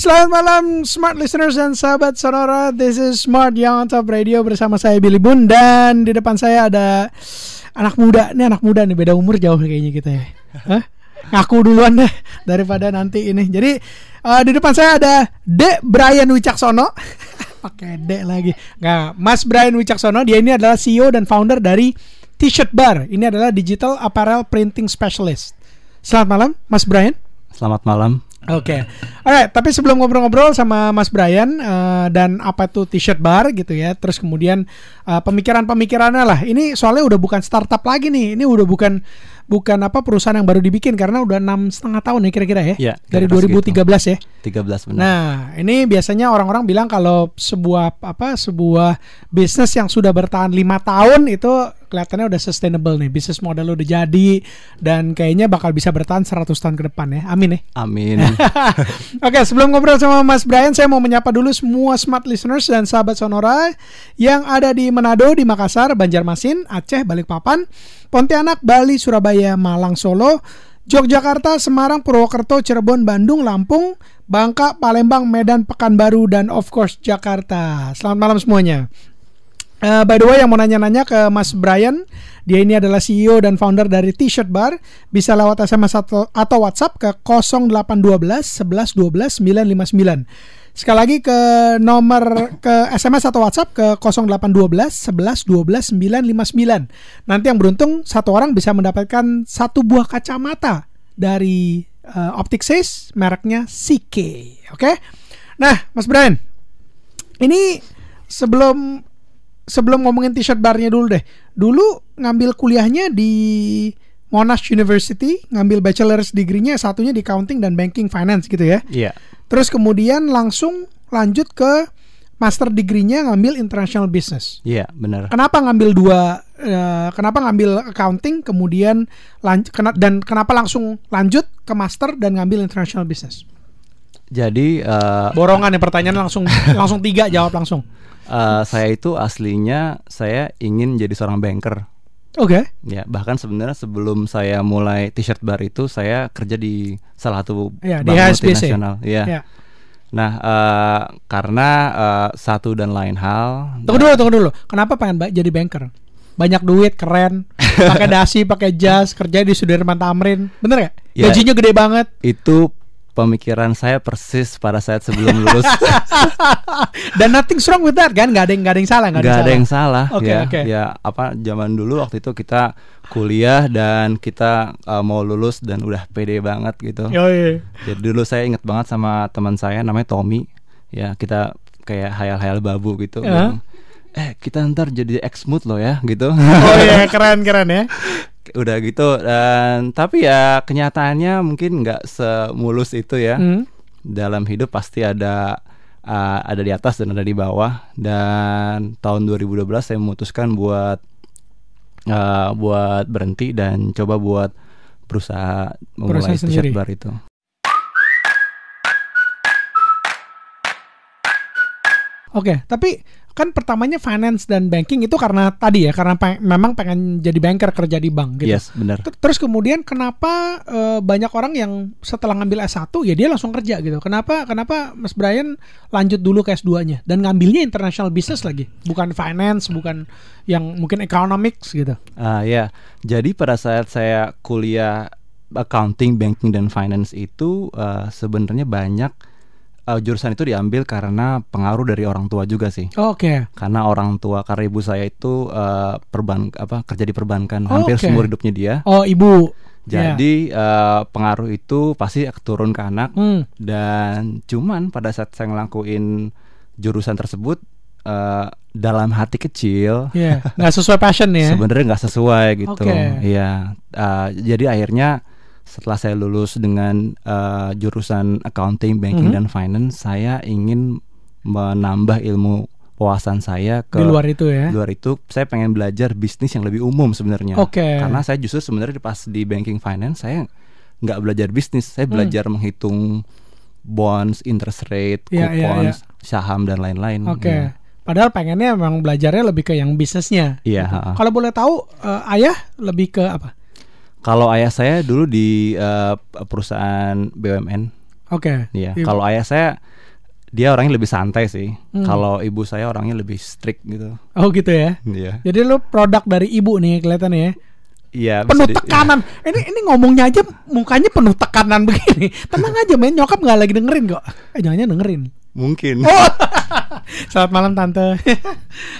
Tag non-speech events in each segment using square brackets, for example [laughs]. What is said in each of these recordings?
Selamat malam smart listeners dan sahabat Sonora. This is Smart Young on Top Radio bersama saya Billy Bun dan di depan saya ada anak muda. Ini anak muda nih beda umur jauh kayaknya kita ya. Hah? Ngaku duluan deh daripada nanti ini. Jadi uh, di depan saya ada D Brian Wicaksono. [laughs] Pakai D lagi. Nggak, Mas Brian Wicaksono dia ini adalah CEO dan founder dari T-shirt Bar. Ini adalah digital apparel printing specialist. Selamat malam, Mas Brian. Selamat malam. Oke, okay. Tapi sebelum ngobrol-ngobrol sama Mas Brian uh, dan apa tuh T-shirt bar gitu ya, terus kemudian uh, pemikiran-pemikirannya lah. Ini soalnya udah bukan startup lagi nih. Ini udah bukan bukan apa perusahaan yang baru dibikin karena udah enam setengah tahun nih ya kira-kira ya, iya, ya dari 2013 gitu. ya 13 benar nah ini biasanya orang-orang bilang kalau sebuah apa sebuah bisnis yang sudah bertahan lima tahun itu kelihatannya udah sustainable nih bisnis model udah jadi dan kayaknya bakal bisa bertahan 100 tahun ke depan ya amin ya amin [laughs] oke sebelum ngobrol sama Mas Brian saya mau menyapa dulu semua smart listeners dan sahabat sonora yang ada di Manado di Makassar Banjarmasin Aceh Balikpapan Pontianak Bali Surabaya Surabaya, Malang, Solo, Yogyakarta, Semarang, Purwokerto, Cirebon, Bandung, Lampung, Bangka, Palembang, Medan, Pekanbaru, dan of course Jakarta. Selamat malam semuanya. Uh, by the way, yang mau nanya-nanya ke Mas Brian, dia ini adalah CEO dan founder dari T-shirt Bar. Bisa lewat SMS atau, WhatsApp ke 0812 11 12 959. Sekali lagi ke nomor ke SMS atau WhatsApp ke 0812 11 12 959. Nanti yang beruntung satu orang bisa mendapatkan satu buah kacamata dari uh, eh, Optik mereknya CK, oke? Okay? Nah, Mas Brian. Ini sebelum sebelum ngomongin t-shirt barnya dulu deh. Dulu ngambil kuliahnya di Monash University ngambil bachelor's degree-nya satunya di accounting dan banking finance gitu ya. Iya. Yeah. Terus kemudian langsung lanjut ke master degree-nya ngambil international business. Iya, yeah, benar. Kenapa ngambil dua uh, kenapa ngambil accounting kemudian lanjut dan kenapa langsung lanjut ke master dan ngambil international business? Jadi uh, borongan ya pertanyaan langsung [laughs] langsung tiga jawab langsung. Uh, saya itu aslinya saya ingin jadi seorang banker. Oke. Okay. Ya, bahkan sebenarnya sebelum saya mulai T-shirt bar itu saya kerja di salah satu ya, bank di multinasional. Ya. ya. Nah, uh, karena uh, satu dan lain hal. Tunggu dulu, tunggu dulu. Kenapa pengen jadi banker? Banyak duit, keren, pakai dasi, pakai jas, kerja di Sudirman Tamrin. Bener gak? Ya, Gajinya gede banget. Itu pemikiran saya persis pada saat sebelum lulus. [laughs] Dan nothing wrong with that kan? Gak ada yang gak ada yang salah, gak, gak ada yang salah. yang salah okay, ya. Okay. Ya apa zaman dulu waktu itu kita kuliah dan kita uh, mau lulus dan udah pede banget gitu. Oh, iya. Jadi dulu saya inget banget sama teman saya namanya Tommy. Ya kita kayak hayal-hayal babu gitu. Uh -huh. eh kita ntar jadi ex mood loh ya gitu. Oh iya [laughs] keren keren ya udah gitu dan tapi ya kenyataannya mungkin nggak semulus itu ya hmm. dalam hidup pasti ada uh, ada di atas dan ada di bawah dan tahun 2012 saya memutuskan buat uh, buat berhenti dan coba buat berusaha memulai t-shirt bar itu Oke, okay, tapi kan pertamanya finance dan banking itu karena tadi ya karena peng memang pengen jadi banker kerja di bank gitu. Yes, benar. Terus kemudian kenapa e, banyak orang yang setelah ngambil S1 ya dia langsung kerja gitu. Kenapa kenapa Mas Brian lanjut dulu ke S2-nya dan ngambilnya international business lagi, bukan finance, bukan yang mungkin economics gitu. Ah uh, ya. Jadi pada saat saya kuliah accounting, banking dan finance itu uh, sebenarnya banyak uh, jurusan itu diambil karena pengaruh dari orang tua juga sih. Oh, Oke. Okay. Karena orang tua karena ibu saya itu uh, perban apa kerja di perbankan oh, hampir okay. seumur hidupnya dia. Oh, ibu. Jadi yeah. Ya. uh, pengaruh itu pasti turun ke anak hmm. dan cuman pada saat saya ngelakuin jurusan tersebut uh, dalam hati kecil yeah. nggak sesuai passion ya [laughs] sebenarnya nggak sesuai gitu okay. ya yeah. uh, jadi akhirnya setelah saya lulus dengan uh, jurusan accounting, banking mm -hmm. dan finance, saya ingin menambah ilmu wawasan saya ke di luar itu ya. Luar itu saya pengen belajar bisnis yang lebih umum sebenarnya. Okay. Karena saya justru sebenarnya pas di banking finance saya nggak belajar bisnis, saya hmm. belajar mm. menghitung bonds, interest rate, yeah, iya, iya. coupons, yeah, yeah. saham dan lain-lain. Oke. Okay. Hmm. Yeah. Padahal pengennya memang belajarnya lebih ke yang bisnisnya. Iya. Yeah, gitu. Kalau boleh tahu uh, ayah lebih ke apa? Kalau ayah saya dulu di uh, perusahaan BUMN. Oke. Okay. Iya. Kalau ayah saya dia orangnya lebih santai sih. Hmm. Kalau ibu saya orangnya lebih strict gitu. Oh gitu ya. Iya. Jadi lu produk dari ibu nih kelihatan ya. Iya. Penuh di, tekanan. Ya. Ini ini ngomongnya aja mukanya penuh tekanan begini. [laughs] Tenang aja main nyokap nggak lagi dengerin kok. Eh jangan dengerin. Mungkin. Oh. [laughs] Selamat malam tante. [laughs] Oke.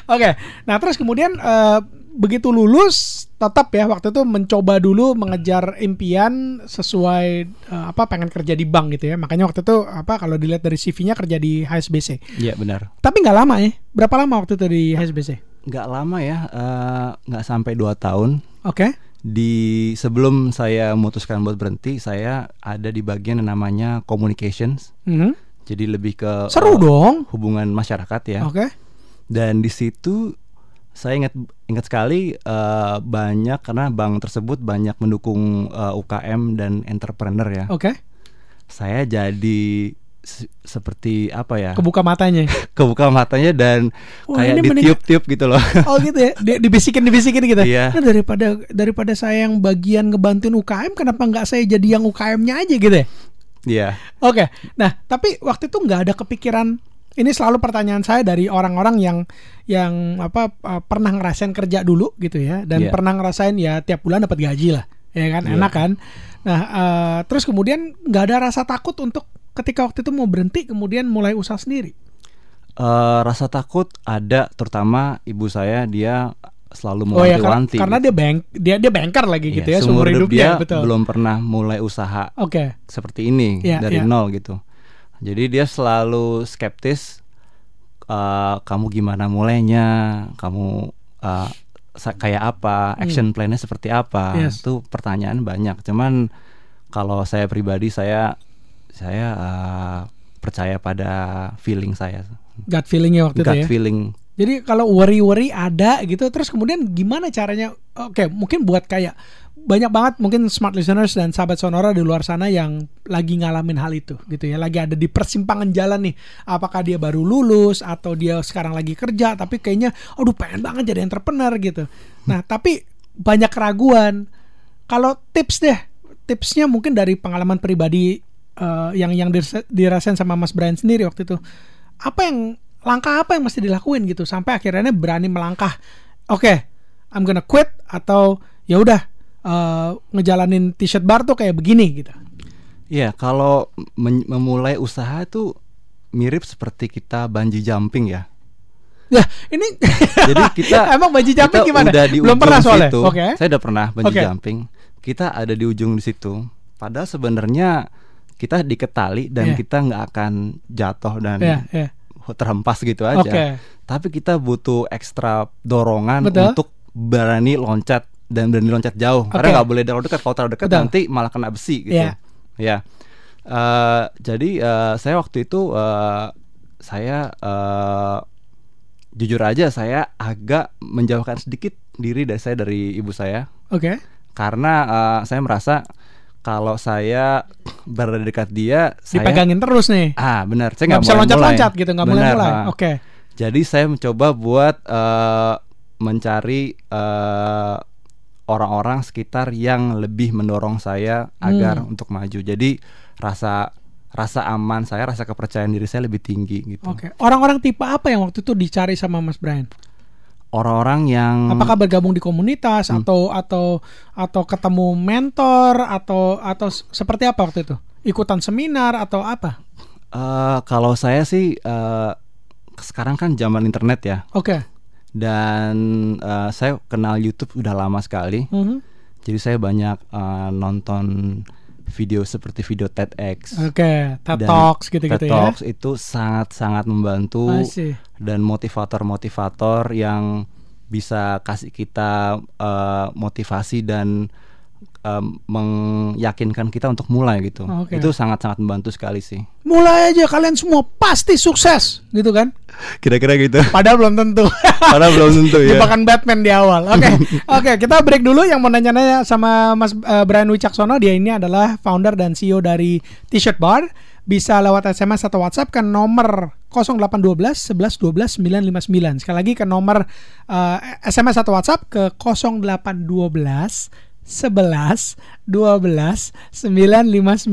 okay. Nah terus kemudian uh, begitu lulus tetap ya waktu itu mencoba dulu mengejar impian sesuai uh, apa pengen kerja di bank gitu ya makanya waktu itu apa kalau dilihat dari CV-nya kerja di HSBC iya benar tapi nggak lama ya berapa lama waktu itu di HSBC nggak lama ya eh, nggak uh, sampai dua tahun oke okay. di sebelum saya memutuskan buat berhenti saya ada di bagian yang namanya communications mm -hmm. jadi lebih ke seru uh, dong hubungan masyarakat ya oke okay. dan di situ saya ingat ingat sekali uh, banyak karena bank tersebut banyak mendukung uh, eh, UKM dan entrepreneur ya. Oke. Okay. Saya jadi se seperti apa ya? Kebuka matanya. [laughs] Kebuka matanya dan Wah, kayak ditiup-tiup gitu loh. [laughs] Oh gitu ya. dibisikin dibisikin gitu. Iya. Nah, daripada daripada saya yang bagian ngebantuin UKM kenapa nggak saya jadi yang UKM-nya aja gitu ya? Iya. Oke. Okay. Nah, tapi waktu itu nggak ada kepikiran ini selalu pertanyaan saya dari orang-orang yang yang apa eh, pernah ngerasain kerja dulu gitu ya dan yeah. pernah ngerasain ya tiap bulan dapat gaji lah ya kan yeah. enak kan nah uh, terus kemudian nggak ada rasa takut untuk ketika waktu itu mau berhenti kemudian mulai usaha sendiri uh, rasa takut ada terutama ibu saya dia selalu mewanti-wanti. Oh ya, karena, gitu. karena dia bank dia dia banker lagi yeah, gitu ya seumur, hidup hidupnya dia ya, betul. belum pernah mulai usaha. Okay. Seperti ini yeah, dari yeah. nol gitu. Jadi dia selalu skeptis uh, kamu gimana mulainya, kamu uh, kayak apa, hmm. action plan-nya seperti apa. Yes. Itu pertanyaan banyak. Cuman kalau saya pribadi saya saya uh, percaya pada feeling saya. Gut feeling ya waktu Gut itu ya. feeling. Jadi kalau worry-worry ada gitu terus kemudian gimana caranya? Oke, mungkin buat kayak banyak banget mungkin smart listeners dan sahabat sonora di luar sana yang lagi ngalamin hal itu gitu ya lagi ada di persimpangan jalan nih apakah dia baru lulus atau dia sekarang lagi kerja tapi kayaknya aduh pengen banget jadi entrepreneur gitu nah hmm. tapi banyak keraguan kalau tips deh tipsnya mungkin dari pengalaman pribadi uh, yang yang dirasain sama Mas Brian sendiri waktu itu apa yang langkah apa yang mesti dilakuin gitu sampai akhirnya berani melangkah oke okay, I'm gonna quit atau ya udah Eh, ngejalanin t-shirt bar tuh kayak begini gitu. Iya, kalau memulai usaha tuh mirip seperti kita banji jumping ya. Ya, ini [laughs] jadi kita [laughs] emang banji jumping kita gimana? Udah di Belum pernah soalnya. Situ, okay. Saya udah pernah banji okay. jumping. Kita ada di ujung di situ. Padahal sebenarnya kita diketali dan yeah. kita nggak akan jatuh dan yeah, yeah. terhempas gitu aja. Okay. Tapi kita butuh ekstra dorongan Betul. untuk berani loncat dan berani loncat jauh okay. karena nggak boleh terlalu dekat kalau terlalu dekat Betul. nanti malah kena besi gitu ya yeah. Iya. uh, jadi uh, saya waktu itu uh, saya uh, jujur aja saya agak menjauhkan sedikit diri dari saya dari ibu saya oke okay. karena uh, saya merasa kalau saya berada dekat dia dipegangin saya, terus nih ah benar saya nggak bisa loncat-loncat gitu nggak mulai mulai oke okay. jadi saya mencoba buat uh, mencari uh, orang-orang sekitar yang lebih mendorong saya agar hmm. untuk maju. Jadi rasa rasa aman saya, rasa kepercayaan diri saya lebih tinggi gitu. Oke. Okay. Orang-orang tipe apa yang waktu itu dicari sama Mas Brian? Orang-orang yang apakah bergabung di komunitas hmm. atau atau atau ketemu mentor atau atau seperti apa waktu itu? Ikutan seminar atau apa? Uh, kalau saya sih uh, sekarang kan zaman internet ya. Oke. Okay dan uh, saya kenal YouTube udah lama sekali. Mm -hmm. Jadi saya banyak uh, nonton video seperti video TEDx. Oke, okay, TED Talks gitu-gitu ya. Talks itu sangat-sangat membantu dan motivator-motivator yang bisa kasih kita uh, motivasi dan um, meyakinkan kita untuk mulai gitu. Okay. Itu sangat-sangat membantu sekali sih. Mulai aja kalian semua pasti sukses gitu kan? Kira-kira gitu. Padahal belum tentu. [laughs] Padahal belum tentu ya. Bahkan Batman di awal. Oke. Okay. [laughs] Oke, okay, kita break dulu yang mau nanya-nanya sama Mas uh, Brian Wicaksono. Dia ini adalah founder dan CEO dari T-shirt Bar. Bisa lewat SMS atau WhatsApp ke nomor 0812 11 12 959. Sekali lagi ke nomor uh, eh, SMS atau WhatsApp ke 0812 11 12 959.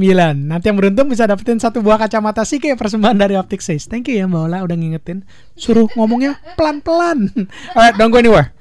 Nanti yang beruntung bisa dapetin satu buah kacamata sih kayak persembahan dari Optik 6. Thank you ya Mbak Ola udah ngingetin. Suruh ngomongnya pelan-pelan. [laughs] Alright, don't go anywhere.